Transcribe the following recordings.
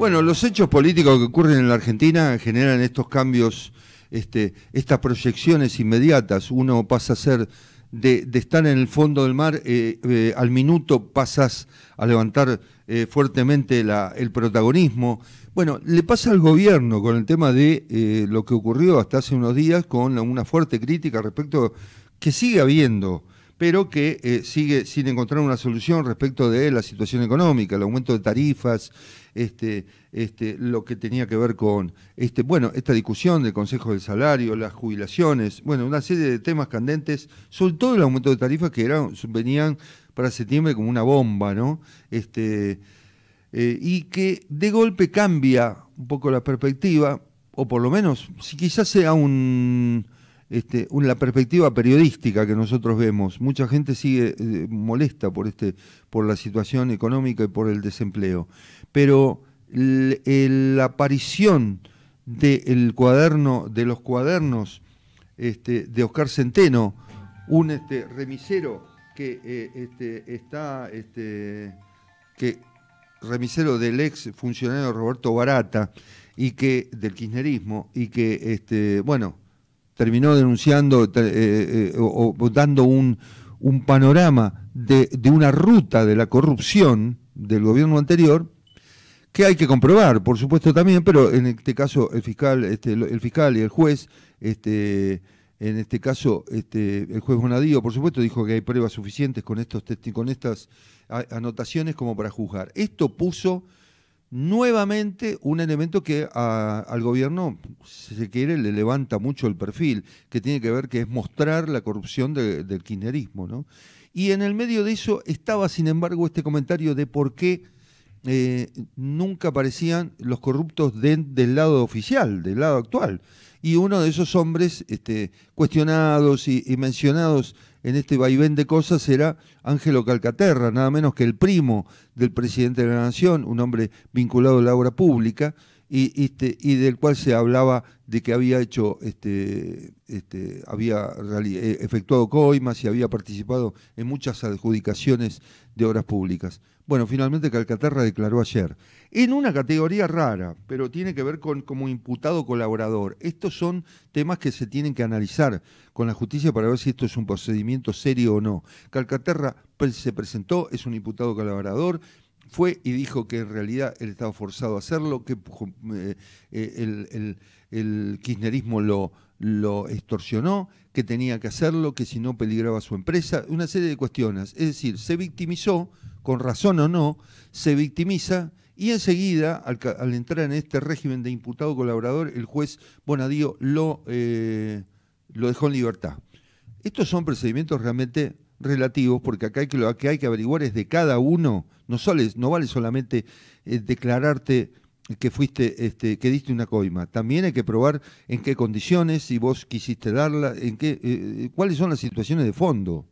Bueno, los hechos políticos que ocurren en la Argentina generan estos cambios, este, estas proyecciones inmediatas. Uno pasa a ser de, estar en el fondo del mar, eh, eh, al minuto pasas a levantar eh, fuertemente el protagonismo. Bueno, le pasa al gobierno con el tema de lo que ocurrió hasta hace unos días con una fuerte crítica respecto que sigue habiendo pero que eh, sigue sin encontrar una solución respecto de la situación económica, el aumento de tarifas, este, este, lo que tenía que ver con este, bueno, esta discusión del Consejo del Salario, las jubilaciones, bueno, una serie de temas candentes, sobre todo el aumento de tarifas que eran, venían para septiembre como una bomba, ¿no? Este, eh, y que de golpe cambia un poco la perspectiva, o por lo menos, si quizás sea un este, la perspectiva periodística que nosotros vemos. Mucha gente sigue eh, molesta por, este, por la situación económica y por el desempleo. Pero la aparición de cuaderno, de los cuadernos este, de Oscar Centeno, un este, remisero que eh, está, que remisero del ex funcionario Roberto Barata y que del kirchnerismo y que, bueno, terminó denunciando eh, eh, o, dando un, un panorama de, una ruta de la corrupción del gobierno anterior, que hay que comprobar, por supuesto también, pero en este caso el fiscal, este, el fiscal y el juez, este, en este caso este, el juez Bonadío, por supuesto, dijo que hay pruebas suficientes con estos con estas anotaciones como para juzgar. Esto puso nuevamente un elemento que al gobierno, si se quiere, le levanta mucho el perfil, que tiene que ver que es mostrar la corrupción del kirchnerismo. ¿no? Y en el medio de eso estaba, sin embargo, este comentario de por qué eh, nunca aparecían los corruptos del lado oficial, del lado actual. Y uno de esos hombres este, cuestionados y, y, mencionados en este vaivén de cosas era Ángelo Calcaterra, nada menos que el primo del presidente de la Nación, un hombre vinculado a la obra pública, y, del cual se hablaba de que había hecho, este, este, había eh, efectuado coimas y había participado en muchas adjudicaciones de obras públicas. Bueno, finalmente Calcaterra declaró ayer, en una categoría rara, pero tiene que ver con como imputado colaborador. Estos son temas que se tienen que analizar con la justicia para ver si esto es un procedimiento serio o no. Calcaterra se presentó, es un imputado colaborador, fue y dijo que en realidad él estaba forzado a hacerlo, que eh, eh, el, kirchnerismo lo, lo extorsionó, que tenía que hacerlo, que si no peligraba su empresa, una serie de cuestiones. Es decir, se victimizó, con razón o no, se victimiza y enseguida, al, entrar en este régimen de imputado colaborador, el juez Bonadío lo, eh, lo dejó en libertad. Estos son procedimientos realmente relativos, porque acá hay que, lo que hay que averiguar es de cada uno, no, no vale solamente eh, declararte que fuiste, este, que diste una coima. También hay que probar en qué condiciones, si vos quisiste darla, en qué, eh, eh, cuáles son las situaciones de fondo,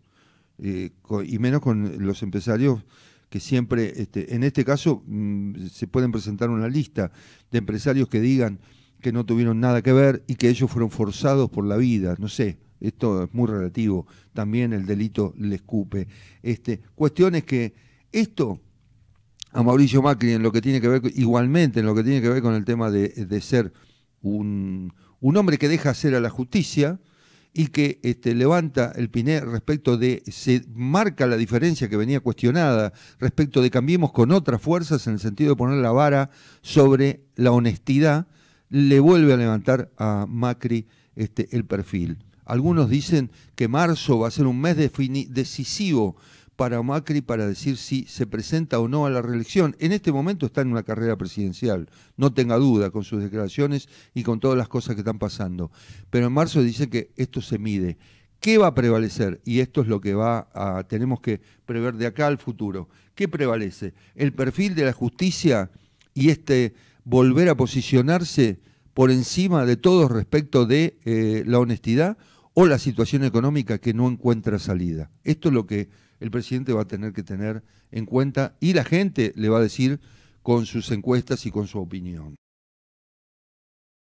y menos con los empresarios que siempre, este, en este caso, mm, se pueden presentar una lista de empresarios que digan que no tuvieron nada que ver y que ellos fueron forzados por la vida, no sé, esto es muy relativo, también el delito le escupe. Este, cuestiones que esto a Mauricio Macri en lo que tiene que ver, igualmente en lo que tiene que ver con el tema de, ser un, hombre que deja hacer a la justicia y que este, levanta el piné respecto de, se marca la diferencia que venía cuestionada respecto de cambiemos con otras fuerzas en el sentido de poner la vara sobre la honestidad, le vuelve a levantar a Macri este, el perfil. Algunos dicen que marzo va a ser un mes decisivo para Macri para decir si se presenta o no a la reelección. En este momento está en una carrera presidencial, no tenga duda con sus declaraciones y con todas las cosas que están pasando. Pero en marzo dice que esto se mide. ¿Qué va a prevalecer? Y esto es lo que va a, tenemos que prever de acá al futuro. ¿Qué prevalece? ¿El perfil de la justicia y este volver a posicionarse por encima de todos respecto de eh, la honestidad? o la situación económica que no encuentra salida. Esto es lo que el presidente va a tener que tener en cuenta y la gente le va a decir con sus encuestas y con su opinión.